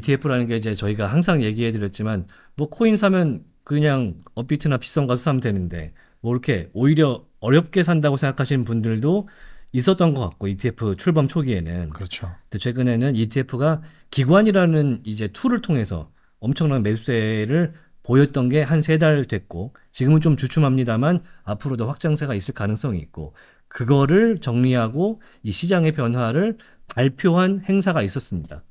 ETF라는 게 이제 저희가 항상 얘기해 드렸지만 뭐 코인 사면 그냥 업비트나 비싼 가서 사면 되는데 뭐 이렇게 오히려 어렵게 산다고 생각하시는 분들도 있었던 것 같고 ETF 출범 초기에는 그렇죠. 근데 최근에는 ETF가 기관이라는 이제 툴을 통해서 엄청난 매수세를 보였던 게 한 세 달 됐고 지금은 좀 주춤합니다만 앞으로도 확장세가 있을 가능성이 있고 그거를 정리하고 이 시장의 변화를 발표한 행사가 있었습니다.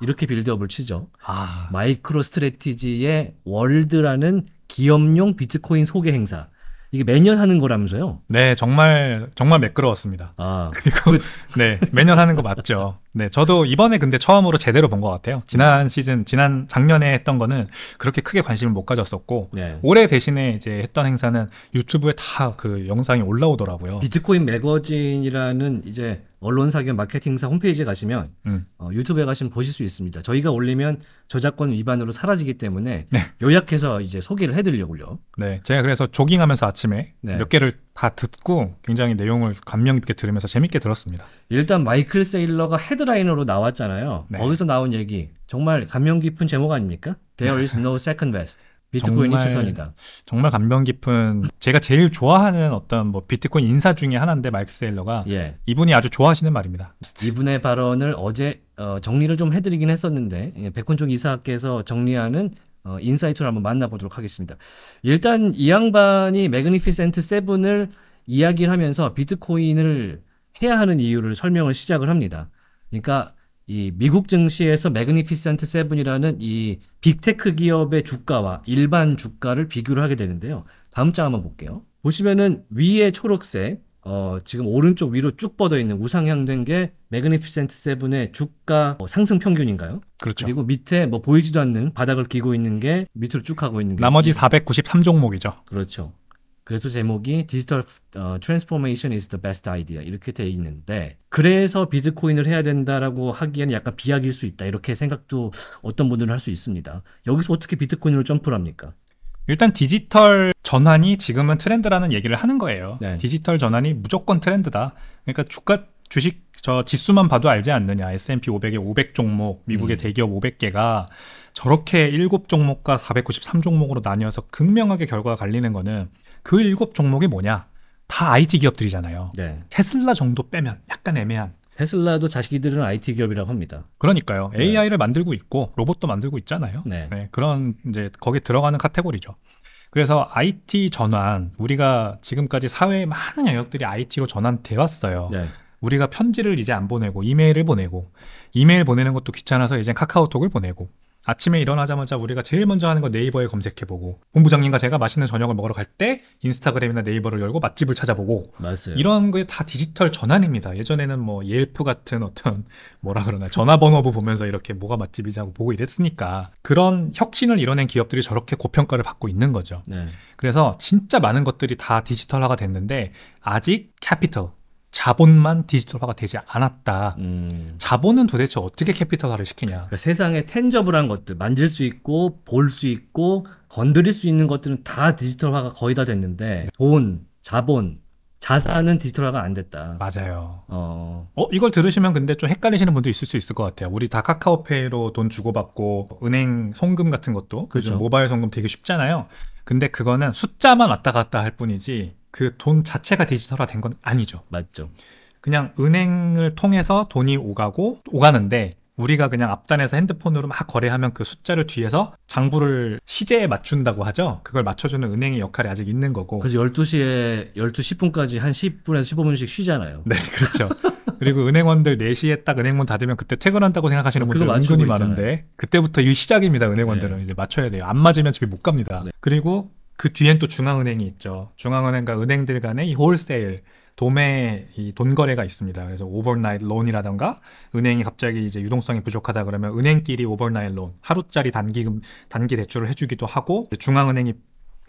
이렇게 빌드업을 치죠. 아. 마이크로 스트레티지의 월드라는 기업용 비트코인 소개 행사. 이게 매년 하는 거라면서요? 네, 정말 정말 매끄러웠습니다. 아. 그리고 그 네, 매년 하는 거 맞죠. 네, 저도 이번에 근데 처음으로 제대로 본 것 같아요. 지난 시즌, 지난 작년에 했던 거는 그렇게 크게 관심을 못 가졌었고 네. 올해 대신에 이제 했던 행사는 유튜브에 다 그 영상이 올라오더라고요. 비트코인 매거진이라는 이제 언론사견 마케팅사 홈페이지에 가시면 음. 어, 유튜브에 가시면 보실 수 있습니다. 저희가 올리면 저작권 위반으로 사라지기 때문에 네. 요약해서 이제 소개를 해드리려고요. 네, 제가 그래서 조깅하면서 아침에 네. 몇 개를 다 듣고 굉장히 내용을 감명 깊게 들으면서 재밌게 들었습니다. 일단 마이클 세일러가 헤드라인으로 나왔잖아요. 네. 거기서 나온 얘기 정말 감명 깊은 제목 아닙니까? There is no second best. 비트코인이 정말, 최선이다. 정말 감명 깊은 제가 제일 좋아하는 어떤 뭐 비트코인 인사 중에 하나인데 마이크 세일러가 예. 이분이 아주 좋아하시는 말입니다. 이분의 발언을 어제 어, 정리를 좀 해드리긴 했었는데 예, 백훈종 이사께서 정리하는 어, 인사이트를 한번 만나보도록 하겠습니다. 일단 이 양반이 매그니피센트 세븐을 이야기를 하면서 비트코인을 해야 하는 이유를 설명을 시작을 합니다. 그러니까 이 미국 증시에서 매그니피센트 세븐이라는 이 빅테크 기업의 주가와 일반 주가를 비교를 하게 되는데요. 다음 장 한번 볼게요. 보시면은 위에 초록색 어, 지금 오른쪽 위로 쭉 뻗어 있는 우상향된 게 매그니피센트 세븐의 주가 어, 상승 평균인가요? 그렇죠. 그리고 밑에 뭐 보이지도 않는 바닥을 끼고 있는 게 밑으로 쭉 하고 있는 게 나머지 493 종목이죠. 그렇죠. 그래서 제목이 디지털 트랜스포메이션 어, is the best idea 이렇게 돼 있는데 그래서 비트코인을 해야 된다라고 하기에는 약간 비약일 수 있다 이렇게 생각도 어떤 분들은 할 수 있습니다. 여기서 어떻게 비트코인으로 점프를 합니까? 일단 디지털 전환이 지금은 트렌드라는 얘기를 하는 거예요. 네. 디지털 전환이 무조건 트렌드다. 그러니까 주가 주식 저 지수만 봐도 알지 않느냐. S&P 500의 500 종목, 미국의 음. 대기업 500개가 저렇게 7종목과 493종목으로 나뉘어서 극명하게 결과가 갈리는 거는 그 일곱 종목이 뭐냐? 다 IT 기업들이잖아요. 네. 테슬라 정도 빼면 약간 애매한. 테슬라도 자식이들은 IT 기업이라고 합니다. 그러니까요. 네. AI를 만들고 있고 로봇도 만들고 있잖아요. 네. 네. 그런 이제 거기에 들어가는 카테고리죠. 그래서 IT 전환 우리가 지금까지 사회의 많은 영역들이 IT로 전환돼 왔어요. 네. 우리가 편지를 이제 안 보내고 이메일을 보내고 이메일 보내는 것도 귀찮아서 이제 카카오톡을 보내고 아침에 일어나자마자 우리가 제일 먼저 하는 건 네이버에 검색해보고 본부장님과 제가 맛있는 저녁을 먹으러 갈 때 인스타그램이나 네이버를 열고 맛집을 찾아보고 맞아요. 이런 게 다 디지털 전환입니다. 예전에는 뭐 예일프 같은 어떤 뭐라 그러나 전화번호부 보면서 이렇게 뭐가 맛집이지 하고 보고 이랬으니까 그런 혁신을 이뤄낸 기업들이 저렇게 고평가를 받고 있는 거죠. 네. 그래서 진짜 많은 것들이 다 디지털화가 됐는데 아직 캐피털 자본만 디지털화가 되지 않았다. 음. 자본은 도대체 어떻게 캐피털화를 시키냐. 그러니까 세상에 텐저블한 것들, 만질 수 있고 볼 수 있고 건드릴 수 있는 것들은 다 디지털화가 거의 다 됐는데 돈, 자본, 자산은 디지털화가 안 됐다. 맞아요. 어. 어. 이걸 들으시면 근데 좀 헷갈리시는 분도 있을 수 있을 것 같아요. 우리 다 카카오페이로 돈 주고받고 은행 송금 같은 것도 그죠. 모바일 송금 되게 쉽잖아요. 근데 그거는 숫자만 왔다 갔다 할 뿐이지 그돈 자체가 디지털화 된 건 아니죠. 맞죠. 그냥 은행을 통해서 돈이 오가고 오가는데 우리가 그냥 앞단에서 핸드폰으로 막 거래하면 그 숫자를 뒤에서 장부를 시제에 맞춘다고 하죠. 그걸 맞춰주는 은행의 역할이 아직 있는 거고. 그래서 12시에 12시 10분까지 한 10분에서 15분씩 쉬잖아요. 네, 그렇죠. 그리고 은행원들 4시에 딱 은행문 닫으면 그때 퇴근한다고 생각하시는 아, 분들 은근히 있잖아요. 많은데 그때부터 일 시작입니다. 은행원들은 네. 이제 맞춰야 돼요. 안 맞으면 집에 못 갑니다. 네. 그리고 그 뒤엔 또 중앙은행이 있죠. 중앙은행과 은행들 간의 이 홀세일 도매 이 돈 거래가 있습니다. 그래서 오버나잇 론이라던가 은행이 갑자기 이제 유동성이 부족하다 그러면 은행끼리 오버나잇 론 하루짜리 단기 단기 대출을 해주기도 하고 중앙은행이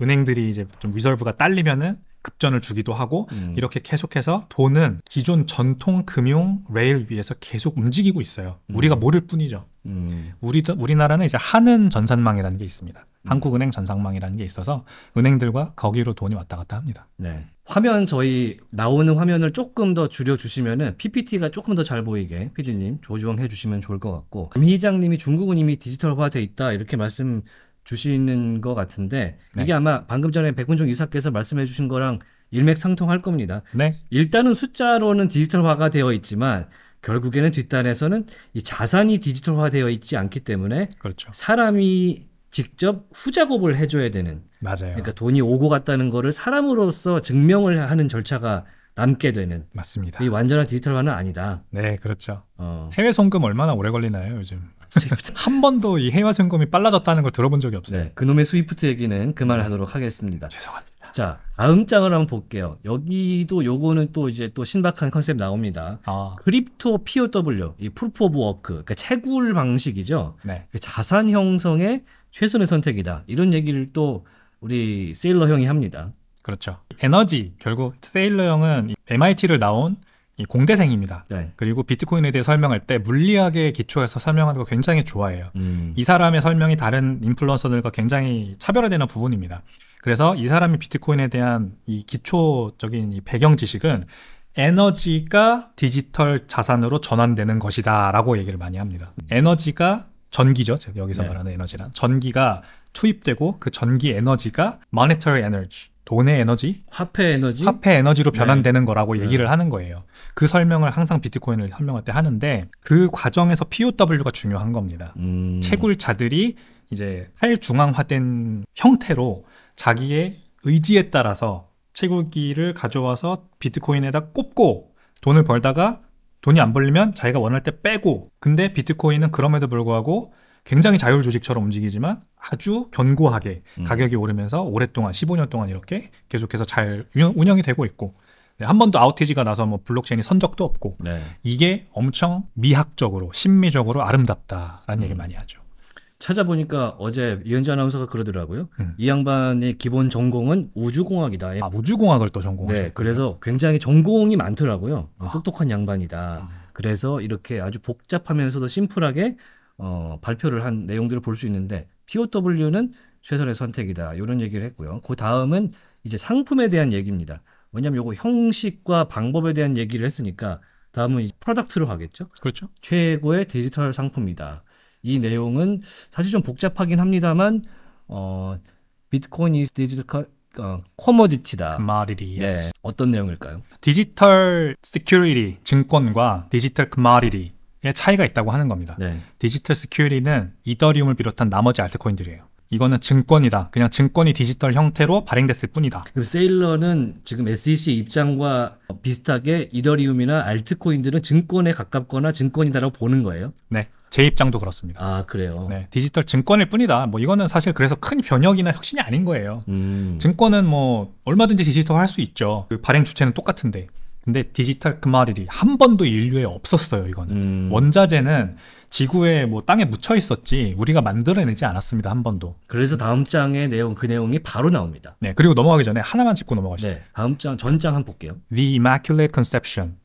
은행들이 이제 좀 리저브가 딸리면은 급전을 주기도 하고 음. 이렇게 계속해서 돈은 기존 전통 금융 레일 위에서 계속 움직이고 있어요. 음. 우리가 모를 뿐이죠. 음. 우리 우리나라는 이제 하는 전산망이라는 게 있습니다. 한국은행 전상망이라는 게 있어서 은행들과 거기로 돈이 왔다 갔다 합니다. 네. 화면 저희 나오는 화면을 조금 더 줄여 주시면은 PPT가 조금 더 잘 보이게 피디님 조정해 주시면 좋을 것 같고 김 회장님이 중국은 이미 디지털화돼 있다 이렇게 말씀 주시는 것 같은데 이게 네. 아마 방금 전에 백운종 이사께서 말씀해 주신 거랑 일맥상통할 겁니다. 네. 일단은 숫자로는 디지털화가 되어 있지만 결국에는 뒷단에서는 이 자산이 디지털화되어 있지 않기 때문에 그렇죠. 사람이 직접 후작업을 해줘야 되는. 맞아요. 그러니까 돈이 오고 갔다는 거를 사람으로서 증명을 하는 절차가 남게 되는. 맞습니다. 이 완전한 디지털화는 아니다. 네, 그렇죠. 어. 해외 송금 얼마나 오래 걸리나요, 요즘? 한 번도 이 해외 송금이 빨라졌다는 걸 들어본 적이 없어요. 네, 그놈의 스위프트 얘기는 그만하도록 하겠습니다. 죄송합니다. 자, 다음 장을 한번 볼게요. 여기도 요거는 또 이제 또 신박한 컨셉 나옵니다. 아. 크립토 POW, 이 프루프 오브 워크, 그러니까 채굴 방식이죠. 네. 그 자산 형성의 최선의 선택이다. 이런 얘기를 또 우리 세일러 형이 합니다. 그렇죠. 에너지 결국 세일러 형은 MIT를 나온 공대생입니다. 네. 그리고 비트코인에 대해 설명할 때 물리학에 기초해서 설명하는 거 굉장히 좋아해요. 음. 이 사람의 설명이 다른 인플루언서들과 굉장히 차별화되는 부분입니다. 그래서 이 사람이 비트코인에 대한 이 기초적인 이 배경 지식은 에너지가 디지털 자산으로 전환되는 것이다라고 얘기를 많이 합니다. 에너지가 전기죠. 즉 여기서 네. 말하는 에너지란 전기가 투입되고 그 전기 에너지가 monetary energy 돈의 에너지, 화폐 에너지, 화폐 에너지로 변환되는 네. 거라고 네. 얘기를 네. 하는 거예요. 그 설명을 항상 비트코인을 설명할 때 하는데 그 과정에서 POW가 중요한 겁니다. 음. 채굴자들이 이제 탈중앙화된 형태로 자기의 의지에 따라서 채굴기를 가져와서 비트코인에다 꼽고 돈을 벌다가 돈이 안 벌리면 자기가 원할 때 빼고 근데 비트코인은 그럼에도 불구하고 굉장히 자율 조직처럼 움직이지만 아주 견고하게 음. 가격이 오르면서 오랫동안 15년 동안 이렇게 계속해서 잘 운영, 이 되고 있고 네, 한 번도 아웃티지가 나서 뭐 블록체인이 선 적도 없고 네. 이게 엄청 미학적으로 심미적으로 아름답다라는 음. 얘기 많이 하죠. 찾아보니까 어제 유현주 아나운서가 그러더라고요. 음. 이 양반의 기본 전공은 우주공학이다. 아, 우주공학을 또 전공하셨군요. 네, 그래서 굉장히 전공이 많더라고요. 아. 똑똑한 양반이다. 아. 그래서 이렇게 아주 복잡하면서도 심플하게 어, 발표를 한 내용들을 볼 수 있는데 POW는 최선의 선택이다. 이런 얘기를 했고요. 그 다음은 이제 상품에 대한 얘기입니다. 왜냐하면 요거 형식과 방법에 대한 얘기를 했으니까 다음은 이제 프로덕트로 가겠죠. 그렇죠. 최고의 디지털 상품이다. 이 내용은 사실 좀 복잡하긴 합니다만 어 비트코인 이 디지털 g 어, 코모디티다 c o m m 어떤 내용일까요? 디지털 시큐리티 증권과 디지털 c o 리 m 의 차이가 있다고 하는 겁니다. 네. 디지털 시큐리티는 이더리움을 비롯한 나머지 알트코인들이에요. 이거는 증권이다. 그냥 증권이 디지털 형태로 발행됐을 뿐이다. 그럼 세일러는 지금 SEC 입장과 비슷하게 이더리움이나 알트코인들은 증권에 가깝거나 증권이다라고 보는 거예요? 네. 제 입장도 그렇습니다. 아 그래요. 네, 디지털 증권일 뿐이다. 뭐 이거는 사실 그래서 큰 변혁이나 혁신이 아닌 거예요. 음. 증권은 뭐 얼마든지 디지털 할수 있죠. 그 발행 주체는 똑같은데. 근데 디지털 금화리리 그 한 번도 인류에 없었어요. 이거는 음. 원자재는 지구에 뭐 땅에 묻혀 있었지 우리가 만들어내지 않았습니다. 한 번도. 그래서 다음 장의 내용 그 내용이 바로 나옵니다. 네 그리고 넘어가기 전에 하나만 짚고 넘어가시죠. 네, 다음 장 전장 한번 볼게요. The Immaculate Conception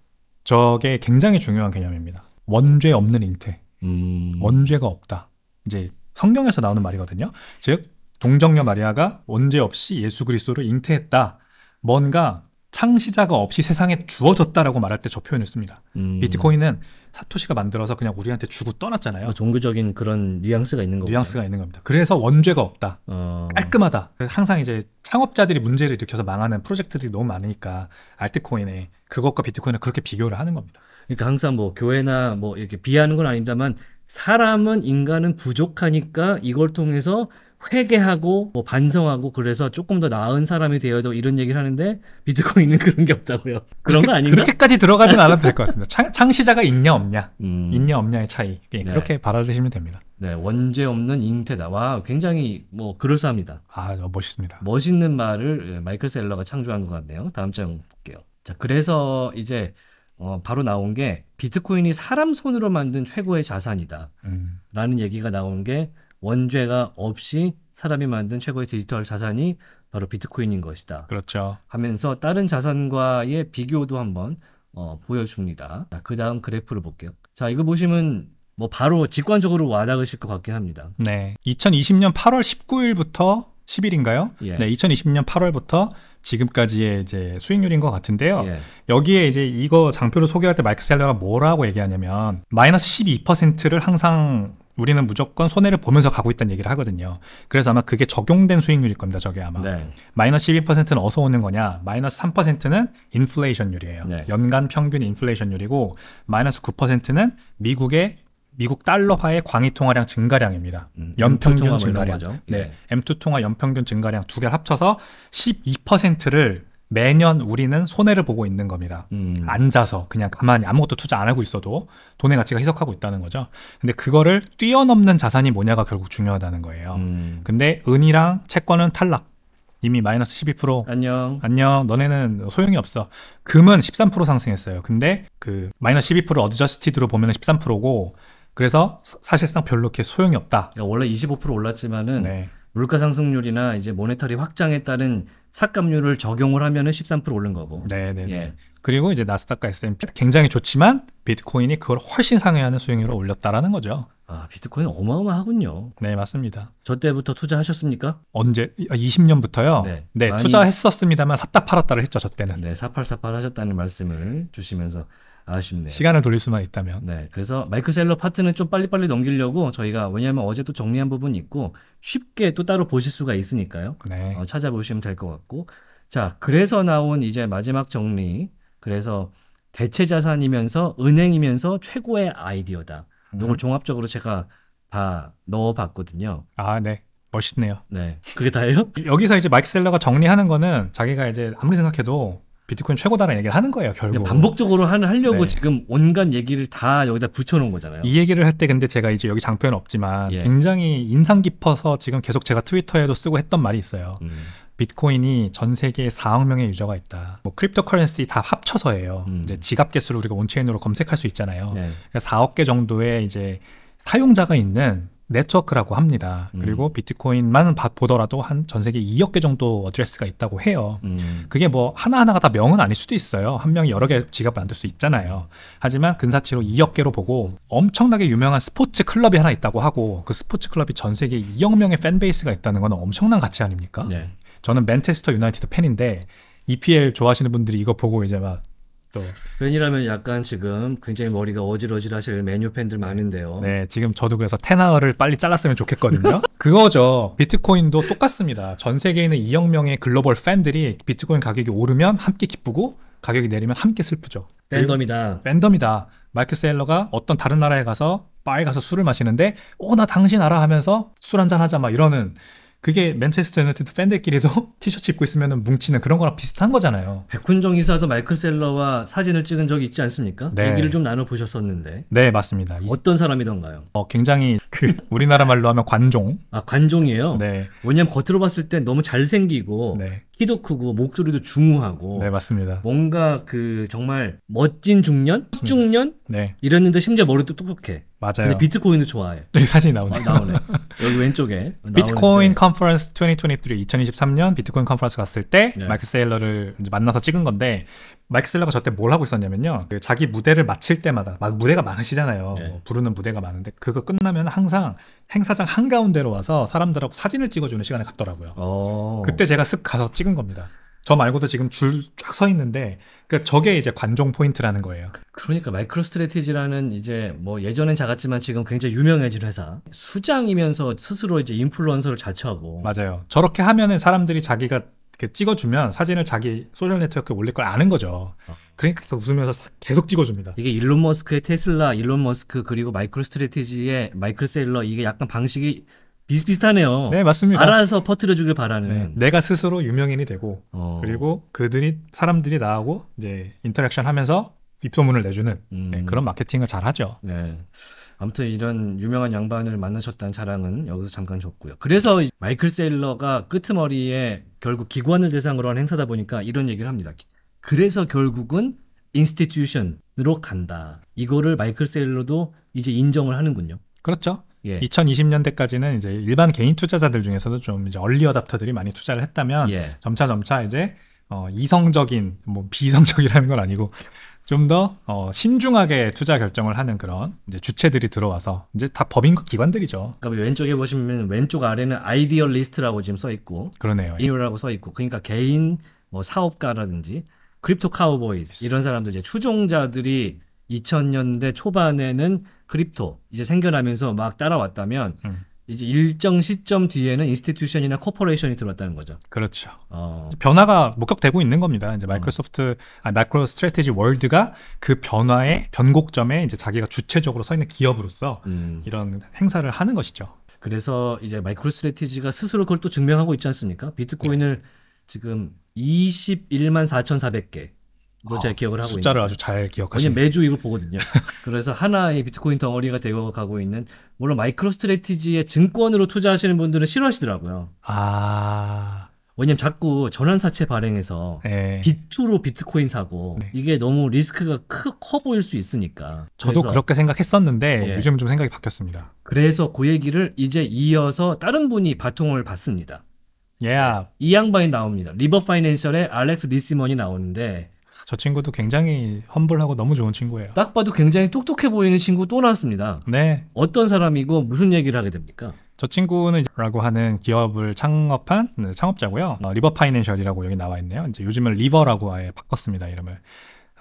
저게 굉장히 중요한 개념입니다. 원죄 없는 잉태. 음. 원죄가 없다. 이제 성경에서 나오는 말이거든요. 즉 동정녀 마리아가 원죄 없이 예수 그리스도를 잉태했다. 뭔가 창시자가 없이 세상에 주어졌다라고 말할 때 저 표현을 씁니다. 음. 비트코인은 사토시가 만들어서 그냥 우리한테 주고 떠났잖아요. 뭐 종교적인 그런 뉘앙스가 있는 거죠. 뉘앙스가 있는 겁니다. 그래서 원죄가 없다. 어. 깔끔하다. 항상 이제 창업자들이 문제를 일으켜서 망하는 프로젝트들이 너무 많으니까 알트코인에 그것과 비트코인을 그렇게 비교를 하는 겁니다. 그러니까 항상 뭐 교회나 뭐 이렇게 비하는 건 아닙니다만 사람은 인간은 부족하니까 이걸 통해서 회개하고 뭐 반성하고 그래서 조금 더 나은 사람이 되어도 이런 얘기를 하는데 비트코인은 그런 게 없다고요. 그런 그렇게, 거 아닌가? 그렇게까지 들어가진 않아도 될 것 같습니다. 창, 시자가 있냐 없냐, 음. 있냐 없냐의 차이 예, 네. 그렇게 받아들이시면 됩니다. 네, 원죄 없는 잉태다. 와, 굉장히 뭐 그럴싸합니다. 아, 멋있습니다. 멋있는 말을 예, 마이클 셀러가 창조한 것 같네요. 다음 장 볼게요. 자, 그래서 이제 어, 바로 나온 게 비트코인이 사람 손으로 만든 최고의 자산이다. 음. 라는 얘기가 나온 게 원죄가 없이 사람이 만든 최고의 디지털 자산이 바로 비트코인인 것이다. 그렇죠. 하면서 다른 자산과의 비교도 한번 어, 보여줍니다. 그 다음 그래프를 볼게요. 자, 이거 보시면 뭐 바로 직관적으로 와닿으실 것 같긴 합니다. 네. 2020년 8월 19일부터 10일인가요? 예. 네, 2020년 8월부터 지금까지의 이제 수익률인 것 같은데요. 예. 여기에 이제 이거 장표를 소개할 때 마이크 셀러가 뭐라고 얘기하냐면 마이너스 12%를 항상 우리는 무조건 손해를 보면서 가고 있다는 얘기를 하거든요. 그래서 아마 그게 적용된 수익률일 겁니다. 저게 아마 네. 마이너스 12%는 어서 오는 거냐? 마이너스 3%는 인플레이션율이에요. 네. 연간 평균 인플레이션율이고 마이너스 9%는 미국의 미국 달러화의 광의 통화량 증가량입니다. 음, 연평균 뭐 증가량. 네. 네. M2 통화 연평균 증가량 두 개를 합쳐서 12%를 매년 우리는 손해를 보고 있는 겁니다. 음. 앉아서 그냥 가만히 아무것도 투자 안 하고 있어도 돈의 가치가 희석하고 있다는 거죠. 근데 그거를 뛰어넘는 자산이 뭐냐가 결국 중요하다는 거예요. 음. 근데 은이랑 채권은 탈락. 이미 마이너스 12% 안녕 안녕 너네는 소용이 없어 금은 13% 상승했어요 근데 그 마이너스 12% 어드저스티드로 보면 13%고 그래서 사실상 별로 이렇게 소용이 없다. 그러니까 원래 25% 올랐지만은 네. 물가 상승률이나 이제 모네터리 확장에 따른 삭감률을 적용을 하면은 13% 오른 거고. 네, 네, 네, 예. 그리고 이제 나스닥과 S&P 굉장히 좋지만 비트코인이 그걸 훨씬 상회하는 수익률을 올렸다라는 거죠. 아, 비트코인 어마어마하군요. 네, 맞습니다. 저 때부터 투자하셨습니까? 언제? 20년부터요? 아, 네. 네 많이... 투자했었습니다만 샀다 팔았다를 했죠, 저 때는. 네, 사팔사팔 하셨다는 말씀을 주시면서 아쉽네요. 시간을 돌릴 수만 있다면. 네. 그래서 마이클 셀러 파트는 좀 빨리빨리 넘기려고 저희가 왜냐하면 어제 또 정리한 부분이 있고 쉽게 또 따로 보실 수가 있으니까요. 네. 어, 찾아보시면 될 것 같고. 자, 그래서 나온 이제 마지막 정리. 그래서 대체 자산이면서 은행이면서 최고의 아이디어다. 이걸 음. 종합적으로 제가 다 넣어봤거든요. 아, 네. 멋있네요. 네. 그게 다예요? 여기서 이제 마이크 셀러가 정리하는 거는 자기가 이제 아무리 생각해도 비트코인 최고다라는 얘기를 하는 거예요 결국 반복적으로 하려고 네. 지금 온갖 얘기를 다 여기다 붙여놓은 거잖아요 이 얘기를 할 때 근데 제가 이제 여기 장표는 없지만 예. 굉장히 인상 깊어서 지금 계속 제가 트위터에도 쓰고 했던 말이 있어요 음. 비트코인이 전 세계에 4억 명의 유저가 있다. 뭐 크립토커런시 다 합쳐서예요. 음. 이제 지갑 개수를 우리가 온체인으로 검색할 수 있잖아요. 네. 그러니까 4억 개 정도의 이제 사용자가 있는 네트워크라고 합니다. 음. 그리고 비트코인만 보더라도 한 전 세계 2억 개 정도 어드레스가 있다고 해요. 음. 그게 뭐 하나하나가 다 명은 아닐 수도 있어요. 한 명이 여러 개 지갑 만들 수 있잖아요. 하지만 근사치로 2억 개로 보고 엄청나게 유명한 스포츠 클럽이 하나 있다고 하고 그 스포츠 클럽이 전 세계 2억 명의 팬베이스가 있다는 건 엄청난 가치 아닙니까? 네. 저는 맨체스터 유나이티드 팬인데 EPL 좋아하시는 분들이 이거 보고 이제 막 또. 팬이라면 약간 지금 굉장히 머리가 어질어질하실 메뉴 팬들 많은데요. 네, 지금 저도 그래서 테나어를 빨리 잘랐으면 좋겠거든요. 그거죠. 비트코인도 똑같습니다. 전 세계에 있는 2억 명의 글로벌 팬들이 비트코인 가격이 오르면 함께 기쁘고 가격이 내리면 함께 슬프죠. 랜덤이다랜덤이다 마이크 셀러가 어떤 다른 나라에 가서 바에 가서 술을 마시는데 오나 어, 당신 알아 하면서 술 한 잔 하자 막 이러는 그게 맨체스터 유나이티드 팬들끼리도 티셔츠 입고 있으면 뭉치는 그런 거랑 비슷한 거잖아요. 백훈정 이사도 마이클 셀러와 사진을 찍은 적이 있지 않습니까? 네. 얘기를 좀 나눠 보셨었는데. 네, 맞습니다. 어떤 사람이던가요? 어, 굉장히 그 우리나라 말로 하면 관종. 아, 관종이에요? 네. 왜냐면 겉으로 봤을 때 너무 잘생기고 네. 키도 크고 목소리도 중후하고 네 맞습니다 뭔가 그 정말 멋진 중년 중년 네 이랬는데 심지어 머리도 똑똑해 맞아요. 근데 비트코인도 좋아해. 여기 사진이 나오네. 아, 나오네. 여기 왼쪽에. 비트코인 컨퍼런스 2023, 2023년 비트코인 컨퍼런스 갔을 때 네. 마이크 세일러를 만나서 찍은 건데 마이크 셀러가 저때 뭘 하고 있었냐면요. 그 자기 무대를 마칠 때마다 무대가 많으시잖아요. 네. 뭐 부르는 무대가 많은데 그거 끝나면 항상 행사장 한가운데로 와서 사람들하고 사진을 찍어주는 시간을 갖더라고요. 오. 어. 그때 제가 쓱 가서 찍은 겁니다. 저 말고도 지금 줄 쫙 서 있는데 그러니까 저게 이제 관종 포인트라는 거예요. 그러니까 마이크로 스트레티지라는 이제 뭐 예전엔 작았지만 지금 굉장히 유명해진 회사 수장이면서 스스로 이제 인플루언서를 자처하고 맞아요. 저렇게 하면은 사람들이 자기가 이렇게 찍어주면 사진을 자기 소셜 네트워크에 올릴 걸 아는 거죠. 어. 그러니까 웃으면서 계속 찍어줍니다. 이게 일론 머스크의 테슬라, 일론 머스크 그리고 마이크로 스트레티지의 마이클 세일러 이게 약간 방식이 비슷비슷하네요. 네, 맞습니다. 알아서 퍼뜨려 주길 바라는. 네, 내가 스스로 유명인이 되고 어. 그리고 그들이 사람들이 나하고 이제 인터랙션 하면서 입소문을 내주는 네, 음. 네, 그런 마케팅을 잘 하죠. 네. 아무튼 이런 유명한 양반을 만나셨다는 자랑은 여기서 잠깐 줬고요. 그래서 마이클 세일러가 끄트머리에 결국 기관을 대상으로 한 행사다 보니까 이런 얘기를 합니다. 그래서 결국은 인스티튜션으로 간다. 이거를 마이클 세일러도 이제 인정을 하는군요. 그렇죠. 예. 2020년대까지는 이제 일반 개인 투자자들 중에서도 좀 이제 얼리 어답터들이 많이 투자를 했다면 예. 점차 점차 이제 어, 이성적인 뭐 비성적이라는 건 아니고 좀 더 어, 신중하게 투자 결정을 하는 그런 이제 주체들이 들어와서 이제 다 법인과 기관들이죠. 그러니까 뭐 왼쪽에 보시면 왼쪽 아래는 아이디얼 리스트라고 지금 써 있고, 그러네요. 이유라고 예. 써 있고, 그러니까 개인 뭐 사업가라든지 크립토 카우보이 이런 사람들 이제 추종자들이 2000년대 초반에는 크립토 이제 생겨나면서 막 따라왔다면 음. 이제 일정 시점 뒤에는 인스티튜션이나 코퍼레이션이 들어왔다는 거죠. 그렇죠. 어. 변화가 목격되고 있는 겁니다. 이제 어. 마이크로소프트 아, 마이크로 스트레티지 월드가 그 변화의 변곡점에 이제 자기가 주체적으로 서 있는 기업으로서 음. 이런 행사를 하는 것이죠. 그래서 이제 마이크로 스트레티지가 스스로 그걸 또 증명하고 있지 않습니까? 비트코인을 네. 지금 21만 4,400개 로 아, 제가 기억을 하고 숫자를 있는 아주 잘 기억하시네요. 매주 이걸 보거든요. 그래서 하나의 비트코인 덩어리가 되고 가고 있는 물론 마이크로스트레티지의 증권으로 투자하시는 분들은 싫어하시더라고요. 아 왜냐면 자꾸 전환사채 발행해서 비투로 예. 비트코인 사고 네. 이게 너무 리스크가 크, 커 보일 수 있으니까 저도 그렇게 생각했었는데 예. 요즘 좀 생각이 바뀌었습니다 그래서 그 얘기를 이제 이어서 다른 분이 바통을 받습니다 예. Yeah. 이 양반이 나옵니다 리버 파이낸셜의 알렉스 리시먼이 나오는데 저 친구도 굉장히 험블하고 너무 좋은 친구예요. 딱 봐도 굉장히 똑똑해 보이는 친구 또 나왔습니다. 네. 어떤 사람이고 무슨 얘기를 하게 됩니까? 저 친구는 라고 하는 기업을 창업한 네, 창업자고요. 어, 리버 파이낸셜이라고 여기 나와 있네요. 이제 요즘은 리버라고 아예 바꿨습니다 이름을.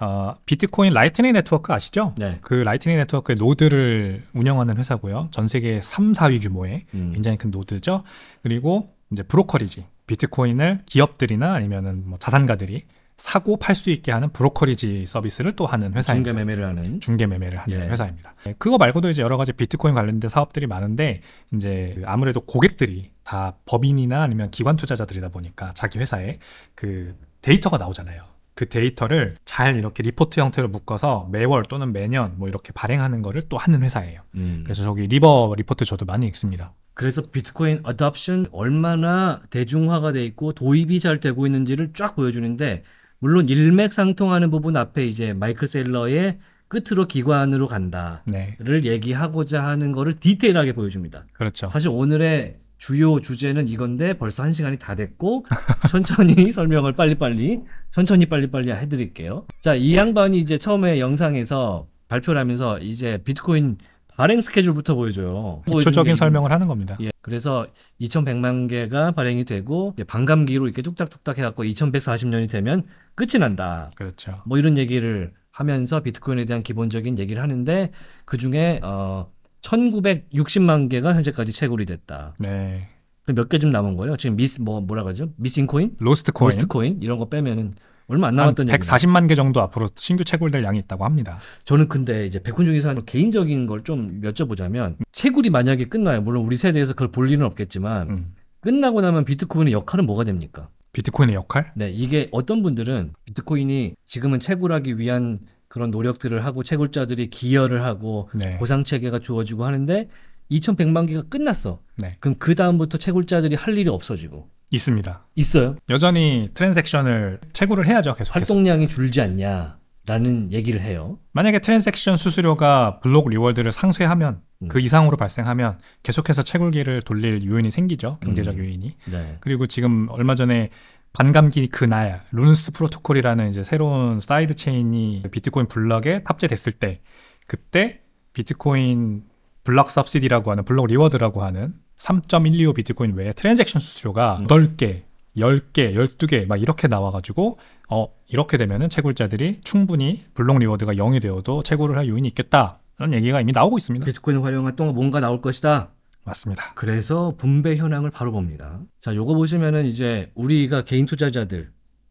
어, 비트코인 라이트닝 네트워크 아시죠? 네. 그 라이트닝 네트워크의 노드를 운영하는 회사고요. 전 세계 3, 4위 규모의 음. 굉장히 큰 노드죠. 그리고 이제 브로커리지. 비트코인을 기업들이나 아니면은 뭐 자산가들이 사고 팔 수 있게 하는 브로커리지 서비스를 또 하는 회사입니다. 중개 매매를 하는 중개 매매를 하는 예. 회사입니다. 예, 그거 말고도 이제 여러 가지 비트코인 관련된 사업들이 많은데 이제 아무래도 고객들이 다 법인이나 아니면 기관 투자자들이다 보니까 자기 회사에 그 데이터가 나오잖아요. 그 데이터를 잘 이렇게 리포트 형태로 묶어서 매월 또는 매년 뭐 이렇게 발행하는 거를 또 하는 회사예요. 음. 그래서 저기 리버 리포트 저도 많이 읽습니다. 그래서 비트코인 어답션 얼마나 대중화가 돼 있고 도입이 잘 되고 있는지를 쫙 보여주는데 물론 일맥상통하는 부분 앞에 이제 마이클 셀러의 끝으로 기관으로 간다를 네. 얘기하고자 하는 거를 디테일하게 보여줍니다. 그렇죠. 사실 오늘의 주요 주제는 이건데 벌써 한 시간이 다 됐고 천천히 설명을 빨리빨리 천천히 빨리빨리 해드릴게요. 자, 이 양반이 이제 처음에 영상에서 발표를 하면서 이제 비트코인 발행 스케줄부터 보여줘요. 기초적인 설명을 하는 겁니다. 예. 그래서 2,100만 개가 발행이 되고 반감기로 이렇게 쭉딱쭉딱 해갖고 2,140년이 되면 끝이 난다. 그렇죠. 뭐 이런 얘기를 하면서 비트코인에 대한 기본적인 얘기를 하는데 그 중에 어 1,960만 개가 현재까지 채굴이 됐다. 네. 몇개 좀 남은 거예요. 지금 미스 뭐 뭐라 그러죠? 미싱 코인? 로스트 코인. 로스트 코인 이런 거 빼면은 얼마 안 남았던 140만 개 정도 앞으로 신규 채굴될 양이 있다고 합니다. 저는 근데 이제 백훈중 이사님 개인적인 걸 좀 여쭤보자면 채굴이 만약에 끝나요. 물론 우리 세대에서 그걸 볼 일은 없겠지만 음. 끝나고 나면 비트코인의 역할은 뭐가 됩니까? 비트코인의 역할? 네, 이게 어떤 분들은 비트코인이 지금은 채굴하기 위한 그런 노력들을 하고 채굴자들이 기여를 하고 네. 보상 체계가 주어지고 하는데 2,100만 개가 끝났어. 네. 그럼 그 다음부터 채굴자들이 할 일이 없어지고 있습니다. 있어요. 여전히 트랜잭션을 채굴을 해야죠. 계속 활동량이 줄지 않냐. 라는 얘기를 해요. 만약에 트랜잭션 수수료가 블록 리워드를 상쇄하면 음. 그 이상으로 발생하면 계속해서 채굴기를 돌릴 요인이 생기죠. 경제적 음. 요인이. 네. 그리고 지금 얼마 전에 반감기 그날 루누스 프로토콜이라는 이제 새로운 사이드 체인이 비트코인 블럭에 탑재됐을 때 그때 비트코인 블럭 서브시디라고 하는 블록 리워드라고 하는 3.125 비트코인 외에 트랜잭션 수수료가 8개, 10개, 12개 막 이렇게 나와가지고 어 이렇게 되면은 채굴자들이 충분히 블록 리워드가 0이 되어도 채굴을 할 요인이 있겠다 라는 얘기가 이미 나오고 있습니다. 비트코인을 활용한 동안 뭔가 나올 것이다. 맞습니다. 그래서 분배 현황을 바로 봅니다. 자, 요거 보시면은 이제 우리가 개인 투자자들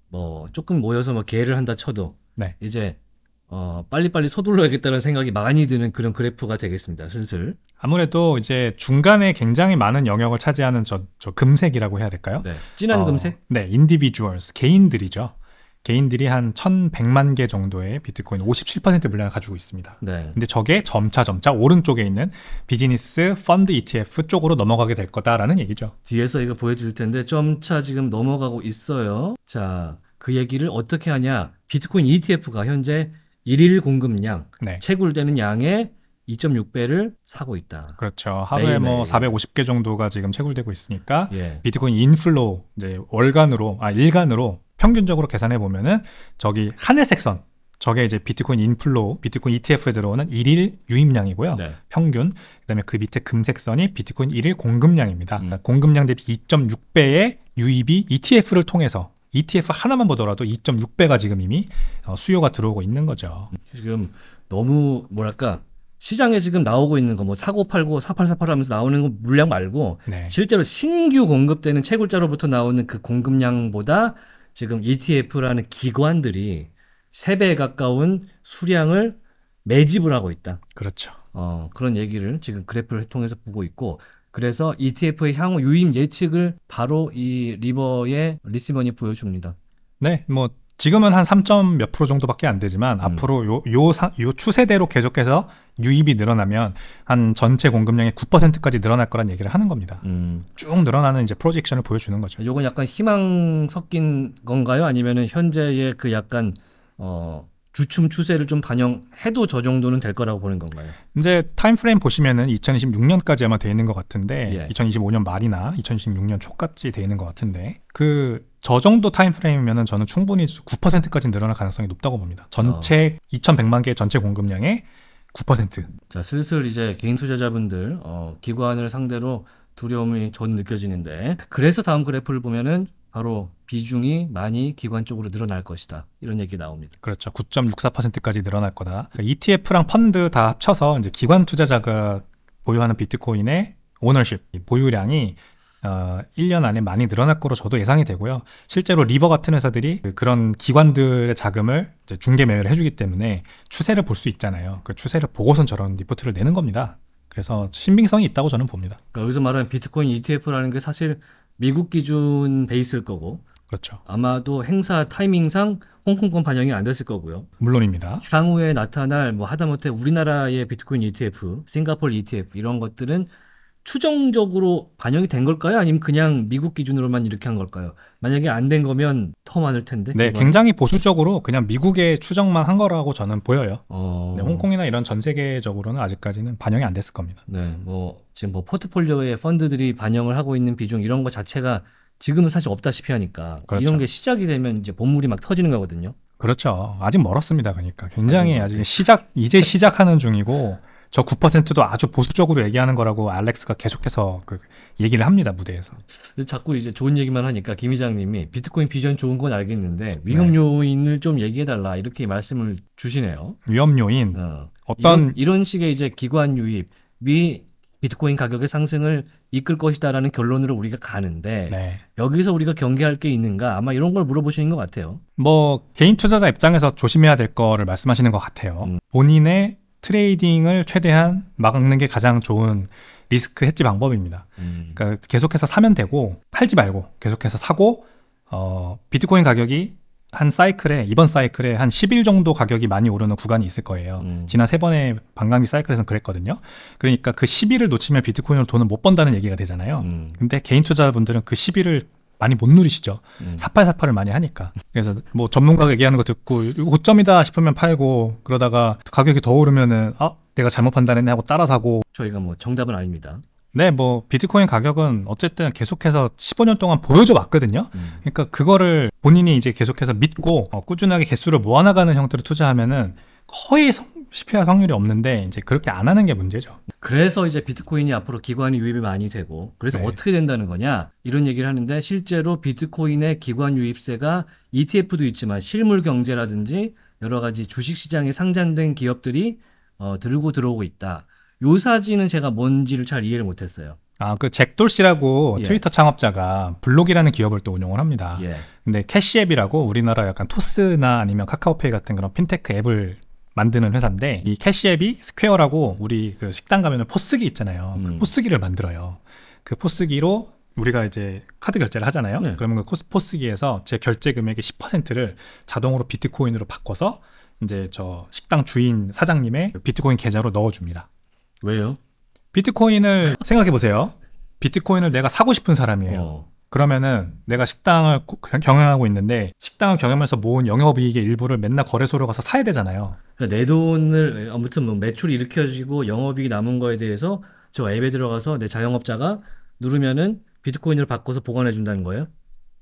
뭐 조금 모여서 뭐 개를 한다 쳐도 네. 이제 어, 빨리빨리 서둘러야겠다는 생각이 많이 드는 그런 그래프가 되겠습니다. 슬슬. 아무래도 이제 중간에 굉장히 많은 영역을 차지하는 저, 저 금색이라고 해야 될까요? 네. 진한 어, 금색? 네, 인디비주얼스, 개인들이죠. 개인들이 한 1,100만 개 정도의 비트코인 57% 물량을 가지고 있습니다. 네. 근데 저게 점차 점차 오른쪽에 있는 비즈니스 펀드 ETF 쪽으로 넘어가게 될 거다라는 얘기죠. 뒤에서 이거 보여드릴 텐데 점차 지금 넘어가고 있어요. 자, 그 얘기를 어떻게 하냐? 비트코인 ETF가 현재 일일 공급량, 네. 채굴되는 양의 2.6배를 사고 있다. 그렇죠. 하루에 뭐 매일매일. 뭐 450개 정도가 지금 채굴되고 있으니까 예. 비트코인 인플로 이제 월간으로 아 일간으로 평균적으로 계산해 보면은 저기 하늘색 선 저게 이제 비트코인 인플로 비트코인 ETF에 들어오는 일일 유입량이고요. 네. 평균. 그다음에 그 밑에 금색 선이 비트코인 일일 공급량입니다. 음. 공급량 대비 2.6배의 유입이 ETF를 통해서 ETF 하나만 보더라도 2.6배가 지금 이미 어, 수요가 들어오고 있는 거죠. 지금 너무 뭐랄까 시장에 지금 나오고 있는 거 뭐 사고 팔고 사팔사팔 하면서 나오는 거 물량 말고 네. 실제로 신규 공급되는 채굴자로부터 나오는 그 공급량보다 지금 ETF라는 기관들이 세 배 가까운 수량을 매집을 하고 있다. 그렇죠. 어, 그런 얘기를 지금 그래프를 통해서 보고 있고 그래서 ETF의 향후 유입 예측을 바로 이 리버의 리시버니 보여줍니다. 네, 뭐 지금은 한3몇 프로 정도밖에 안 되지만 음. 앞으로 요, 요, 사, 요 추세대로 계속해서 유입이 늘어나면 한 전체 공급량의 9%까지 늘어날 거란 얘기를 하는 겁니다. 음. 쭉 늘어나는 이제 프로젝션을 보여주는 거죠. 요건 약간 희망 섞인 건가요? 아니면은 현재의 그 약간 어 주춤 추세를 좀 반영해도 저 정도는 될 거라고 보는 건가요? 이제 타임프레임 보시면은 2026년까지 아마 돼 있는 것 같은데 예. 2025년 말이나 2026년 초까지 돼 있는 것 같은데 그 저 정도 타임프레임이면은 저는 충분히 9%까지 늘어날 가능성이 높다고 봅니다. 전체 어. 2,100만 개 전체 공급량의 9%. 자 슬슬 이제 개인 투자자분들 어, 기관을 상대로 두려움이 전 느껴지는데 그래서 다음 그래프를 보면은 바로 비중이 많이 기관 쪽으로 늘어날 것이다. 이런 얘기 나옵니다. 그렇죠. 9.64%까지 늘어날 거다. 그러니까 ETF랑 펀드 다 합쳐서 이제 기관 투자자가 보유하는 비트코인의 오너십, 보유량이 어, 1년 안에 많이 늘어날 거로 저도 예상이 되고요. 실제로 리버 같은 회사들이 그런 기관들의 자금을 중개 매매를 해주기 때문에 추세를 볼 수 있잖아요. 그 추세를 보고선 저런 리포트를 내는 겁니다. 그래서 신빙성이 있다고 저는 봅니다. 그러니까 여기서 말하는 비트코인 ETF라는 게 사실 미국 기준 베이스일 거고 그렇죠. 아마도 행사 타이밍상 홍콩권 반영이 안 됐을 거고요. 물론입니다. 향후에 나타날 뭐 하다못해 우리나라의 비트코인 ETF, 싱가폴 ETF 이런 것들은 추정적으로 반영이 된 걸까요? 아니면 그냥 미국 기준으로만 이렇게 한 걸까요? 만약에 안 된 거면 더 많을 텐데. 네, 그건. 굉장히 보수적으로 그냥 미국의 추정만 한 거라고 저는 보여요. 어... 네, 홍콩이나 이런 전 세계적으로는 아직까지는 반영이 안 됐을 겁니다. 네, 뭐 지금 뭐 포트폴리오에 펀드들이 반영을 하고 있는 비중 이런 거 자체가 지금은 사실 없다시피 하니까 그렇죠. 이런 게 시작이 되면 이제 본물이 막 터지는 거거든요. 그렇죠. 아직 멀었습니다. 그러니까 굉장히 아직, 아직 시작 이제 시작하는 중이고. 저 9%도 아주 보수적으로 얘기하는 거라고 알렉스가 계속해서 그 얘기를 합니다 무대에서. 자꾸 이제 좋은 얘기만 하니까 김 회장님이 비트코인 비전 좋은 건 알겠는데 네. 위험 요인을 좀 얘기해 달라 이렇게 말씀을 주시네요. 위험 요인. 어. 떤 이런, 이런, 식의 이제 기관 유입 미 비트코인 가격의 상승을 이끌 것이다라는 결론으로 우리가 가는데 네. 여기서 우리가 경계할 게 있는가 아마 이런 걸 물어보시는 것 같아요. 뭐 개인 투자자 입장에서 조심해야 될 거를 말씀하시는 것 같아요. 음. 본인의 트레이딩을 최대한 막는 게 가장 좋은 리스크 해지 방법입니다. 음. 그러니까 계속해서 사면 되고 팔지 말고 계속해서 사고 어, 비트코인 가격이 한 사이클에 이번 사이클에 한 10일 정도 가격이 많이 오르는 구간이 있을 거예요. 음. 지난 세 번의 반감기 사이클에서는 그랬거든요. 그러니까 그 10일을 놓치면 비트코인으로 돈을 못 번다는 얘기가 되잖아요. 음. 근데 개인 투자분들은 그 10일을 많이 못 누리시죠. 음. 사팔사팔을 많이 하니까. 그래서 뭐 전문가가 얘기하는 거 듣고 고점이다 싶으면 팔고 그러다가 가격이 더 오르면은 아 내가 잘못 판단했네 하고 따라 사고. 저희가 뭐 정답은 아닙니다. 네, 뭐 비트코인 가격은 어쨌든 계속해서 15년 동안 보여줘 왔거든요. 음. 그러니까 그거를 본인이 이제 계속해서 믿고 어, 꾸준하게 개수를 모아나가는 형태로 투자하면은 거의 성 실패할 확률이 없는데 이제 그렇게 안 하는 게 문제죠. 그래서 이제 비트코인이 앞으로 기관이 유입이 많이 되고 그래서 네. 어떻게 된다는 거냐 이런 얘기를 하는데 실제로 비트코인의 기관 유입세가 ETF도 있지만 실물 경제라든지 여러 가지 주식 시장에 상장된 기업들이 어, 들고 들어오고 있다. 요 사진은 제가 뭔지를 잘 이해를 못했어요. 아, 그 잭돌 씨라고 예. 트위터 창업자가 블록이라는 기업을 또 운영을 합니다. 예. 근데 캐시 앱이라고 우리나라 약간 토스나 아니면 카카오페이 같은 그런 핀테크 앱을 만드는 회사인데 이 캐시앱이 스퀘어라고 우리 그 식당 가면은 포스기 있잖아요. 그 음. 그 포스기를 만들어요. 그 포스기로 우리가 이제 카드 결제를 하잖아요. 네. 그러면 그 포스기에서 제 결제 금액의 10%를 자동으로 비트코인으로 바꿔서 이제 저 식당 주인 사장님의 그 비트코인 계좌로 넣어줍니다. 왜요? 비트코인을 생각해 보세요. 비트코인을 내가 사고 싶은 사람이에요. 어. 그러면은 내가 식당을 경영하고 있는데 식당을 경영하면서 모은 영업이익의 일부를 맨날 거래소로 가서 사야 되잖아요. 그러니까 내 돈을 아무튼 뭐 매출이 일으켜지고 영업이익이 남은 거에 대해서 저 앱에 들어가서 내 자영업자가 누르면은 비트코인으로 바꿔서 보관해 준다는 거예요?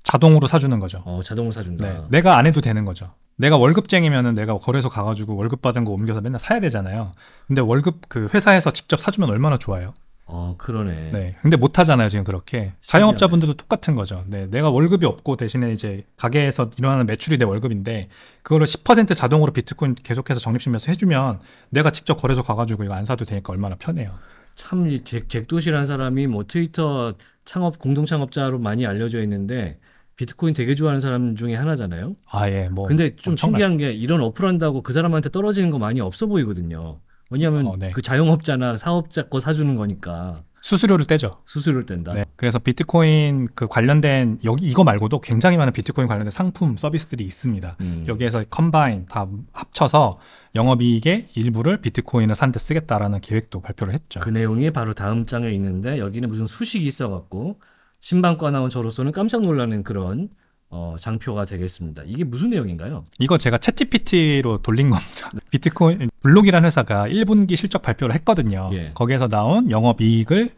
자동으로 사주는 거죠. 어, 자동으로 사준다. 네. 내가 안 해도 되는 거죠. 내가 월급쟁이면은 내가 거래소 가가지고 월급 받은 거 옮겨서 맨날 사야 되잖아요. 근데 월급 그 회사에서 직접 사주면 얼마나 좋아요? 어, 그러네. 네. 근데 못 하잖아요, 지금 그렇게. 자영업자분들도 똑같은 거죠. 네. 내가 월급이 없고 대신에 이제 가게에서 일어나는 매출이 내 월급인데 그거를 10% 자동으로 비트코인 계속해서 적립시면서 해 주면 내가 직접 거래소 가 가지고 이거 안 사도 되니까 얼마나 편해요. 참 이 잭도시라는 사람이 뭐 트위터 창업 공동 창업자로 많이 알려져 있는데 비트코인 되게 좋아하는 사람 중에 하나잖아요. 아 예, 뭐. 근데 좀 신기한 게 이런 어플 한다고 그 사람한테 떨어지는 거 많이 없어 보이거든요. 왜냐하면 어, 네. 그 자영업자나 사업자 거 사주는 거니까. 수수료를 떼죠. 수수료를 뗀다. 네. 그래서 비트코인 그 관련된 여기 이거 말고도 굉장히 많은 비트코인 관련된 상품 서비스들이 있습니다. 음. 여기에서 컴바인 다 합쳐서 영업이익의 일부를 비트코인을 산 데 쓰겠다라는 계획도 발표를 했죠. 그 내용이 바로 다음 장에 있는데 여기는 무슨 수식이 있어갖고 신방과 나온 저로서는 깜짝 놀라는 그런 어, 장표가 되겠습니다. 이게 무슨 내용인가요? 이거 제가 챗GPT로 돌린 겁니다. 네. 비트코인 블록이라는 회사가 1분기 실적 발표를 했거든요. 예. 거기에서 나온 영업 이익을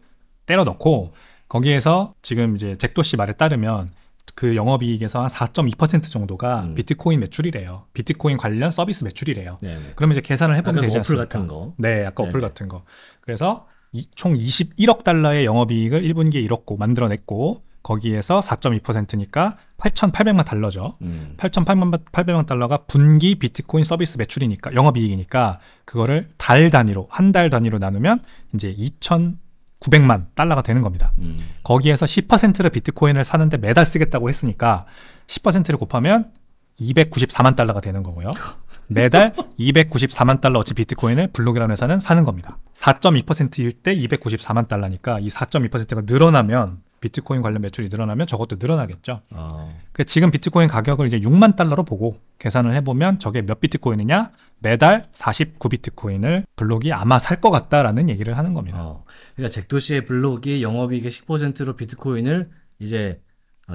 때려 넣고 거기에서 지금 이제 잭도 씨 말에 따르면 그 영업이익에서 한 4.2% 정도가 음. 비트코인 매출이래요. 비트코인 관련 서비스 매출이래요. 네네. 네. 그러면 이제 계산을 해보면 되지 않습니까? 어플 같은 거. 네, 아까 네네. 어플 네. 같은 거. 그래서 이, 총 21억 달러의 영업이익을 1분기에 잃었고 만들어냈고 거기에서 4.2%니까 8,800만 달러죠. 음. 8,800만 달러가 분기 비트코인 서비스 매출이니까 영업이익이니까 그거를 달 단위로 한 달 단위로 나누면 이제 2,900만 달러가 되는 겁니다. 음. 거기에서 10%를 비트코인을 사는데 매달 쓰겠다고 했으니까 10%를 곱하면 294만 달러가 되는 거고요. 매달 294만 달러 어치 비트코인을 블록이라는 회사는 사는 겁니다. 4.2%일 때 294만 달러니까 이 4.2%가 늘어나면 비트코인 관련 매출이 늘어나면 저것도 늘어나겠죠. 어. 지금 비트코인 가격을 이제 6만 달러로 보고 계산을 해보면 저게 몇 비트코인이냐? 매달 49 비트코인을 블록이 아마 살 것 같다라는 얘기를 하는 겁니다. 어. 그러니까 잭도 시의 블록이 영업이익의 10%로 비트코인을 이제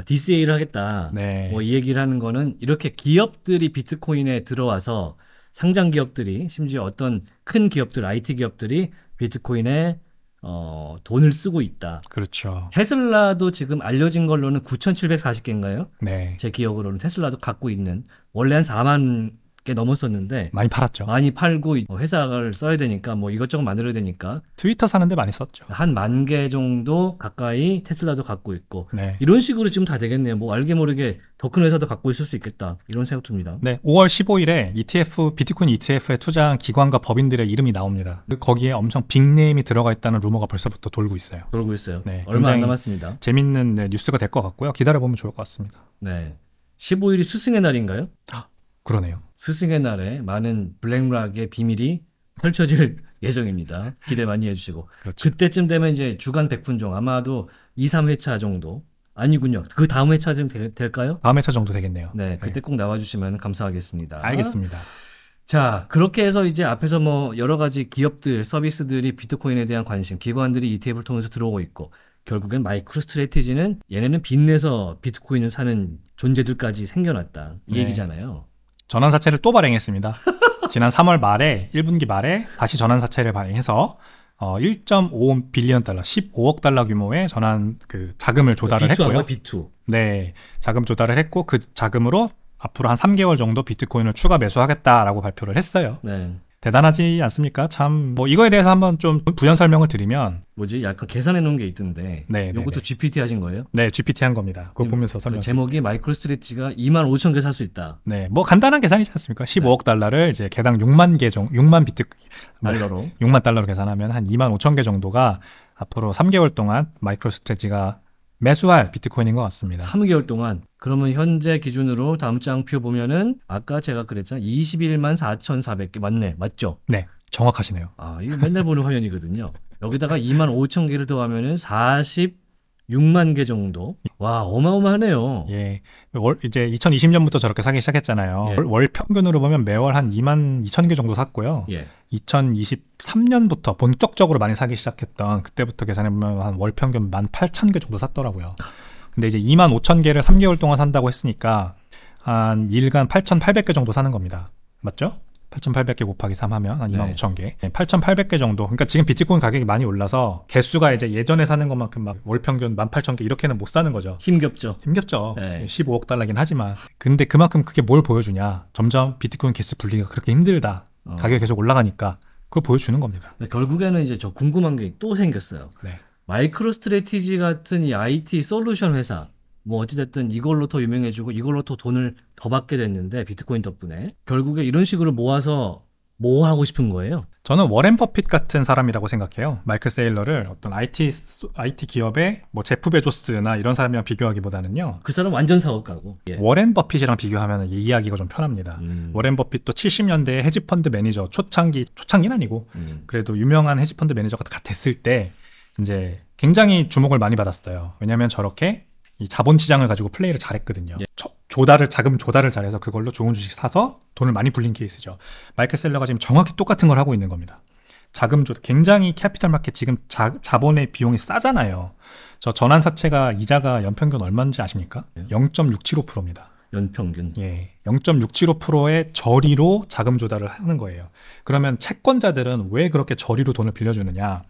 DCA를 어, 하겠다. 네. 뭐이 얘기를 하는 거는 이렇게 기업들이 비트코인에 들어와서 상장 기업들이 심지어 어떤 큰 기업들, IT 기업들이 비트코인에 어, 돈을 쓰고 있다. 그렇죠. 테슬라도 지금 알려진 걸로는 9,740개인가요? 네. 제 기억으로는 테슬라도 갖고 있는 원래 한 4만 개 넘었었는데 많이 팔았죠. 많이 팔고 뭐 회사를 써야 되니까 뭐 이것저것 만들어야 되니까 트위터 사는데 많이 썼죠. 한 만 개 정도 가까이 테슬라도 갖고 있고 네. 이런 식으로 지금 다 되겠네요. 뭐 알게 모르게 더 큰 회사도 갖고 있을 수 있겠다 이런 생각 듭니다. 네, 5월 15일에 ETF 비트코인 ETF에 투자한 기관과 법인들의 이름이 나옵니다. 그 거기에 엄청 빅네임이 들어가 있다는 루머가 벌써부터 돌고 있어요. 돌고 있어요. 네, 얼마 안 남았습니다. 재밌는 네, 뉴스가 될 것 같고요. 기다려 보면 좋을 것 같습니다. 네, 15일이 스승의 날인가요? 아, 그러네요. 스승의 날에 많은 블랙락의 비밀이 펼쳐질 예정입니다. 기대 많이 해주시고 그렇죠. 그때쯤 되면 이제 주간 백분종 아마도 2, 3회차 정도 아니군요. 그 다음 회차쯤 될까요? 다음 회차 정도 되겠네요. 네, 네. 그때 네. 꼭 나와주시면 감사하겠습니다. 알겠습니다. 자, 그렇게 해서 이제 앞에서 뭐 여러 가지 기업들, 서비스들이 비트코인에 대한 관심, 기관들이 ETF를 통해서 들어오고 있고 결국엔 마이크로 스트레티지는 얘네는 빚내서 비트코인을 사는 존재들까지 생겨났다 이 네. 얘기잖아요. 전환사채를 또 발행했습니다. 지난 3월 말에 1분기 말에 다시 전환사채를 발행해서 어, 1.5 빌리언 달러, 15억 달러 규모의 전환 그 자금을 조달을 B2 했고요. B2. 네, 자금 조달을 했고 그 자금으로 앞으로 한 3개월 정도 비트코인을 추가 매수하겠다라고 발표를 했어요. 네. 대단하지 않습니까? 참 뭐 이거에 대해서 한번 좀 부연 설명을 드리면 뭐지 약간 계산해 놓은 게 있던데 네, 이것도 네, 네. GPT 하신 거예요? 네 GPT 한 겁니다. 그거 네, 보면서 설명. 그 제목이 마이크로 스트레티가 2만 5천 개 살 수 있다. 네, 뭐 간단한 계산이지 않습니까? 15억 네. 달러를 이제 개당 6만 개 정도, 6만 비트 뭐 달러로 6만 달러로 계산하면 한 2만 5천 개 정도가 앞으로 3개월 동안 마이크로 스트레티가 매수할 비트코인인 것 같습니다. 3개월 동안 그러면 현재 기준으로 다음 장표 보면은 아까 제가 그랬잖아요. 21만 4,400개 맞네. 맞죠? 네. 정확하시네요. 아, 이거 맨날 보는 화면이거든요. 여기다가 2만 5천 개를 더하면은 46만 개 정도. 와, 어마어마하네요. 예. 월, 이제 2020년부터 저렇게 사기 시작했잖아요. 예. 월, 월, 평균으로 보면 매월 한 2만 2천 개 정도 샀고요. 예. 2023년부터 본격적으로 많이 사기 시작했던 그때부터 계산해보면 한 월 평균 1만 8천 개 정도 샀더라고요. 근데 이제 2만 5천 개를 3개월 동안 산다고 했으니까 한 일간 8,800개 정도 사는 겁니다. 맞죠? 8,800개 곱하기 3 하면 한2만0 0 0개 네. 8,800개 정도. 그러니까 지금 비트코인 가격이 많이 올라서 개수가 이제 예전에 사는 것만큼 막 월 평균 18,000개 이렇게는 못 사는 거죠. 힘겹죠. 힘겹죠. 네. 15억 달러긴 하지만. 근데 그만큼 그게 뭘 보여주냐. 점점 비트코인 개수 분리가 그렇게 힘들다. 어. 가격이 계속 올라가니까. 그걸 보여주는 겁니다. 네, 결국에는 이제 저 궁금한 게 또 생겼어요. 네. 마이크로스트레티지 같은 이 IT 솔루션 회사 뭐 어찌됐든 이걸로 더 유명해지고 이걸로 더 돈을 더 받게 됐는데 비트코인 덕분에 결국에 이런 식으로 모아서 뭐 하고 싶은 거예요? 저는 워렌 버핏 같은 사람이라고 생각해요. 마이클 세일러를 어떤 IT IT 기업의 뭐 제프 베조스나 이런 사람이랑 비교하기보다는요. 그 사람 완전 사업가고. 예. 워렌 버핏이랑 비교하면 이 이야기가 좀 편합니다. 음. 워렌 버핏도 70년대 헤지펀드 매니저 초창기 초창기는 아니고 음. 그래도 유명한 헤지펀드 매니저가 다 됐을 때 이제 굉장히 주목을 많이 받았어요. 왜냐하면 저렇게 이 자본 시장을 가지고 플레이를 잘했거든요. 예. 조달을 자금 조달을 잘해서 그걸로 좋은 주식 사서 돈을 많이 불린 케이스죠. 마이클 셀러가 지금 정확히 똑같은 걸 하고 있는 겁니다. 자금 조 굉장히 캐피탈 마켓 지금 자, 본의 비용이 싸잖아요. 저 전환사채가 이자가 연평균 얼마인지 아십니까? 0.675%입니다. 예. 연평균. 예. 0.675%의 저리로 자금 조달을 하는 거예요. 그러면 채권자들은 왜 그렇게 저리로 돈을 빌려주느냐?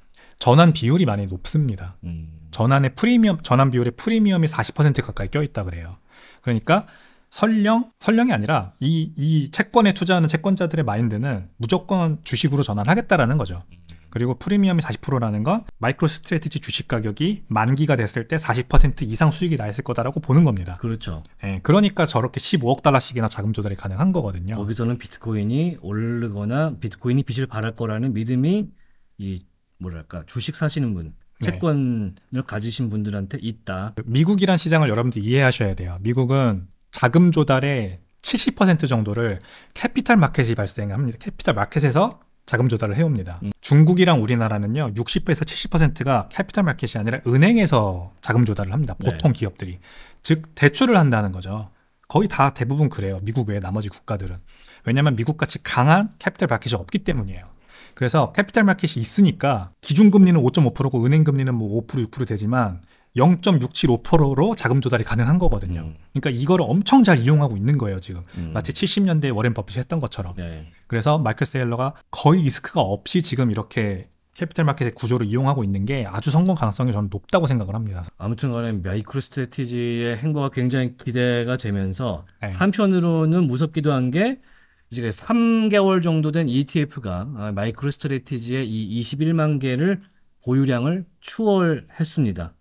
전환 비율이 많이 높습니다. 음. 전환의 프리미엄 전환 비율의 프리미엄이 40% 가까이 껴 있다 그래요. 그러니까 설령 설령이 아니라 이 이 채권에 투자하는 채권자들의 마인드는 무조건 주식으로 전환하겠다라는 거죠. 그리고 프리미엄이 40%라는 건 마이크로 스트레티지 주식 가격이 만기가 됐을 때 40% 이상 수익이 나 있을 거다라고 보는 겁니다. 그렇죠. 예, 그러니까 저렇게 15억 달러씩이나 자금 조달이 가능한 거거든요. 거기서는 비트코인이 오르거나 비트코인이 빛을 발할 거라는 믿음이 이 뭐랄까 주식 사시는 분 네. 채권을 네. 가지신 분들한테 있다. 미국이란 시장을 여러분들 이해하셔야 돼요. 미국은 자금 조달의 70% 정도를 캐피탈 마켓이 발생합니다. 캐피탈 마켓에서 자금 조달을 해옵니다. 음. 중국이랑 우리나라는요, 60에서 70%가 캐피탈 마켓이 아니라 은행에서 자금 조달을 합니다. 네. 보통 네. 기업들이. 즉, 대출을 한다는 거죠. 거의 다 대부분 그래요. 미국 외에 나머지 국가들은. 왜냐면 미국같이 강한 캐피탈 마켓이 없기 때문이에요. 그래서 캐피탈 마켓이 있으니까 기준금리는 5.5%고 은행금리는 뭐 5% 6% 되지만 0.675%로 자금 조달이 가능한 거거든요. 음. 그러니까 이거를 엄청 잘 이용하고 있는 거예요, 지금. 음. 마치 70년대 워렌 버핏이 했던 것처럼. 네. 그래서 마이클 세일러가 거의 리스크가 없이 지금 이렇게 캐피탈 마켓의 구조를 이용하고 있는 게 아주 성공 가능성이 저는 높다고 생각을 합니다. 아무튼 간에 마이크로 스트레티지의 행보가 굉장히 기대가 되면서 네. 한편으로는 무섭기도 한게 이제 3개월 정도 된 ETF가 아, 마이크로 스트레티지의 이 21만 개를 보유량을 추월했습니다.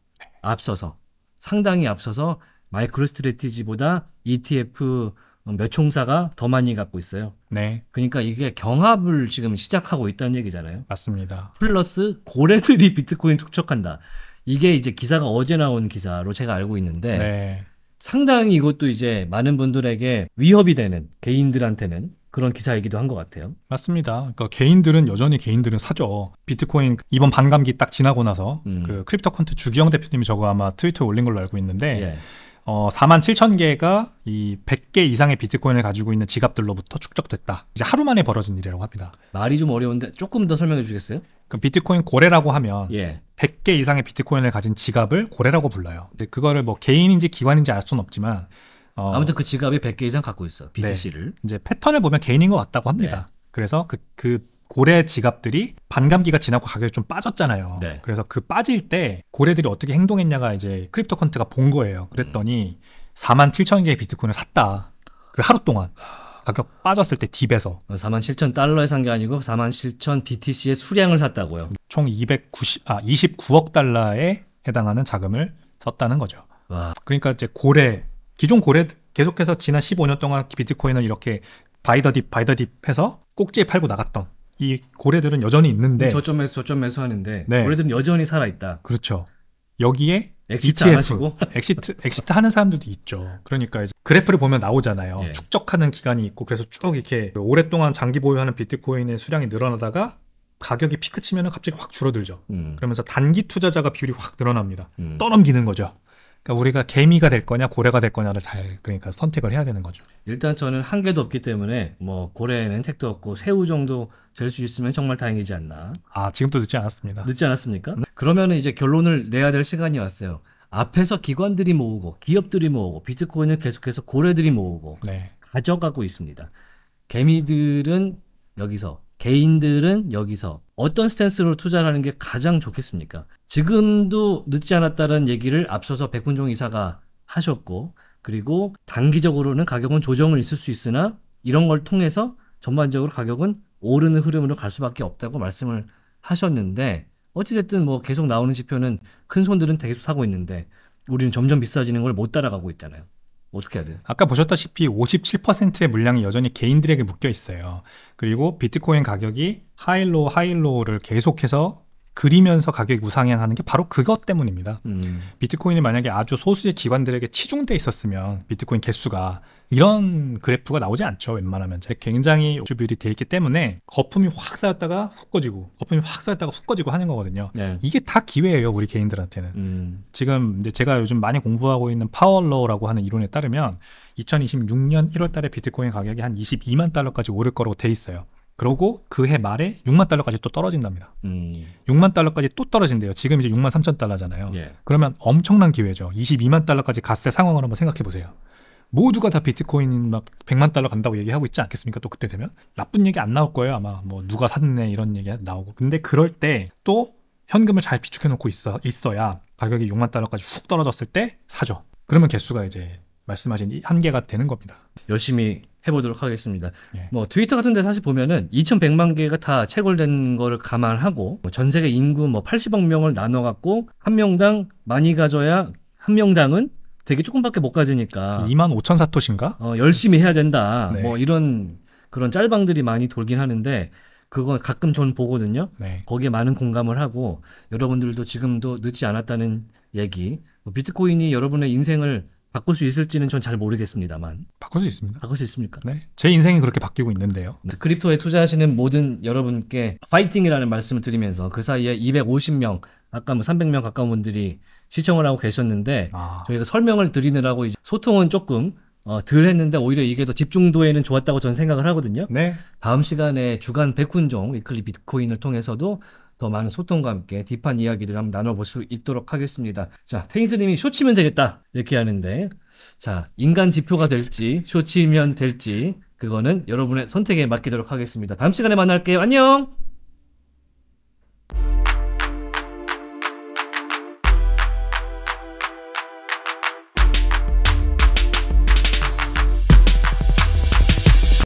앞서서 상당히 앞서서 마이크로 스트레티지보다 ETF 어, 몇 총사가 더 많이 갖고 있어요. 네. 그러니까 이게 경합을 지금 시작하고 있다는 얘기잖아요. 맞습니다. 플러스 고래들이 비트코인 투척한다. 이게 이제 기사가 어제 나온 기사로 제가 알고 있는데 네. 상당히 이것도 이제 많은 분들에게 위협이 되는 개인들한테는 그런 기사이기도 한 것 같아요. 맞습니다. 그러니까 개인들은 여전히 개인들은 사죠. 비트코인 이번 반감기 딱 지나고 나서 음. 그 크립토 컨트 주기영 대표님이 저거 아마 트위터에 올린 걸로 알고 있는데 예. 어, 4만 7천 개가 이 100개 이상의 비트코인을 가지고 있는 지갑들로부터 축적됐다. 이제 하루 만에 벌어진 일이라고 합니다. 말이 좀 어려운데 조금 더 설명해 주겠어요? 그 비트코인 고래라고 하면 예. 100개 이상의 비트코인을 가진 지갑을 고래라고 불러요. 근데 그거를 뭐 개인인지 기관인지 알 수는 없지만 어. 아무튼 그 지갑이 100개 이상 갖고 있어. BTC를. 네. 이제 패턴을 보면 개인인 것 같다고 합니다. 네. 그래서 그, 그 고래 지갑들이 반감기가 지나고 가격이 좀 빠졌잖아요. 네. 그래서 그 빠질 때 고래들이 어떻게 행동했냐가 이제 크립토 컨트가 본 거예요. 그랬더니 음. 4만 7천 개의 비트코인을 샀다. 그 하루 동안. 가격 빠졌을 때 딥에서 4만 어, 7천 달러에 산 게 아니고 4만 7천 BTC의 수량을 샀다고요. 총 290, 아 29억 달러에 해당하는 자금을 썼다는 거죠. 와. 그러니까 이제 고래 기존 고래 계속해서 지난 15년 동안 비트코인을 이렇게 바이더딥 바이더딥 해서 꼭지에 팔고 나갔던 이 고래들은 여전히 있는데 저점에서 저점에서 하는데 네. 고래들은 여전히 살아 있다. 그렇죠. 여기에 엑시트 ETF, 엑시트 엑시트 하는 사람들도 있죠. 그러니까 이제 그래프를 보면 나오잖아요. 예. 축적하는 기간이 있고 그래서 쭉 이렇게 오랫동안 장기 보유하는 비트코인의 수량이 늘어나다가 가격이 피크 치면 갑자기 확 줄어들죠. 음. 그러면서 단기 투자자가 비율이 확 늘어납니다. 음. 떠넘기는 거죠. 그러니까 우리가 개미가 될 거냐 고래가 될 거냐를 잘 그러니까 선택을 해야 되는 거죠. 일단 저는 한계도 없기 때문에 뭐 고래는 택도 없고 새우 정도 될 수 있으면 정말 다행이지 않나. 아 지금도 늦지 않았습니다. 늦지 않았습니까? 네. 그러면 이제 결론을 내야 될 시간이 왔어요. 앞에서 기관들이 모으고 기업들이 모으고 비트코인을 계속해서 고래들이 모으고 네. 가져가고 있습니다. 개미들은 여기서 개인들은 여기서 어떤 스탠스로 투자를 하는 게 가장 좋겠습니까? 지금도 늦지 않았다는 얘기를 앞서서 백훈종 이사가 하셨고 그리고 단기적으로는 가격은 조정을 있을 수 있으나 이런 걸 통해서 전반적으로 가격은 오르는 흐름으로 갈 수밖에 없다고 말씀을 하셨는데 어찌됐든 뭐 계속 나오는 지표는 큰 손들은 계속 사고 있는데 우리는 점점 비싸지는 걸 못 따라가고 있잖아요. 어떻게 해야 돼요? 아까 보셨다시피 57%의 물량이 여전히 개인들에게 묶여 있어요. 그리고 비트코인 가격이 하일로 하일로를 계속해서 그리면서 가격이 우상향하는 게 바로 그것 때문입니다. 음. 비트코인이 만약에 아주 소수의 기관들에게 치중돼 있었으면 비트코인 개수가 이런 그래프가 나오지 않죠 웬만하면 굉장히 주뷰율이 돼 있기 때문에 거품이 확 쌓였다가 훅 꺼지고 거품이 확 쌓였다가 훅 꺼지고 하는 거거든요 네. 이게 다 기회예요 우리 개인들한테는 음. 지금 이제 제가 요즘 많이 공부하고 있는 파월러라고 하는 이론에 따르면 2026년 1월 달에 비트코인 가격이 한 22만 달러까지 오를 거로 돼 있어요 그러고 그 해 말에 6만 달러까지 또 떨어진답니다. 음. 6만 달러까지 또 떨어진대요. 지금 이제 6만 3천 달러잖아요. 예. 그러면 엄청난 기회죠. 22만 달러까지 갔을 상황을 한번 생각해 보세요. 모두가 다 비트코인 막 100만 달러 간다고 얘기하고 있지 않겠습니까? 또 그때 되면 나쁜 얘기 안 나올 거예요. 아마 뭐 누가 샀네 이런 얘기 나오고. 근데 그럴 때 또 현금을 잘 비축해 놓고 있어 있어야 가격이 6만 달러까지 훅 떨어졌을 때 사죠. 그러면 개수가 이제 말씀하신 한계가 되는 겁니다. 열심히 해보도록 하겠습니다. 예. 뭐 트위터 같은데 사실 보면은 2,100만 개가 다 채굴된 거를 감안하고 뭐 전 세계 인구 뭐 80억 명을 나눠갖고 한 명당 많이 가져야 한 명당은 되게 조금밖에 못 가지니까 2만 5천 사토신가? 어, 열심히 해야 된다. 네. 뭐 이런 그런 짤방들이 많이 돌긴 하는데 그거 가끔 저는 보거든요. 네. 거기에 많은 공감을 하고 여러분들도 지금도 늦지 않았다는 얘기. 뭐 비트코인이 여러분의 인생을 바꿀 수 있을지는 전 잘 모르겠습니다만. 바꿀 수 있습니다. 바꿀 수 있습니까? 네. 제 인생이 그렇게 바뀌고 있는데요. 네. 크립토에 투자하시는 모든 여러분께 파이팅이라는 말씀을 드리면서 그 사이에 250명, 아까 뭐 300명 가까운 분들이 시청을 하고 계셨는데 아. 저희가 설명을 드리느라고 이제 소통은 조금 어, 덜 했는데 오히려 이게 더 집중도에는 좋았다고 저는 생각을 하거든요. 네. 다음 시간에 주간 백훈종 위클리 비트코인을 통해서도 더 많은 소통과 함께 딥한 이야기들을 한번 나눠볼 수 있도록 하겠습니다. 자, 테니스님이 쇼치면 되겠다 이렇게 하는데 자 인간 지표가 될지 쇼치면 될지 그거는 여러분의 선택에 맡기도록 하겠습니다. 다음 시간에 만날게요. 안녕.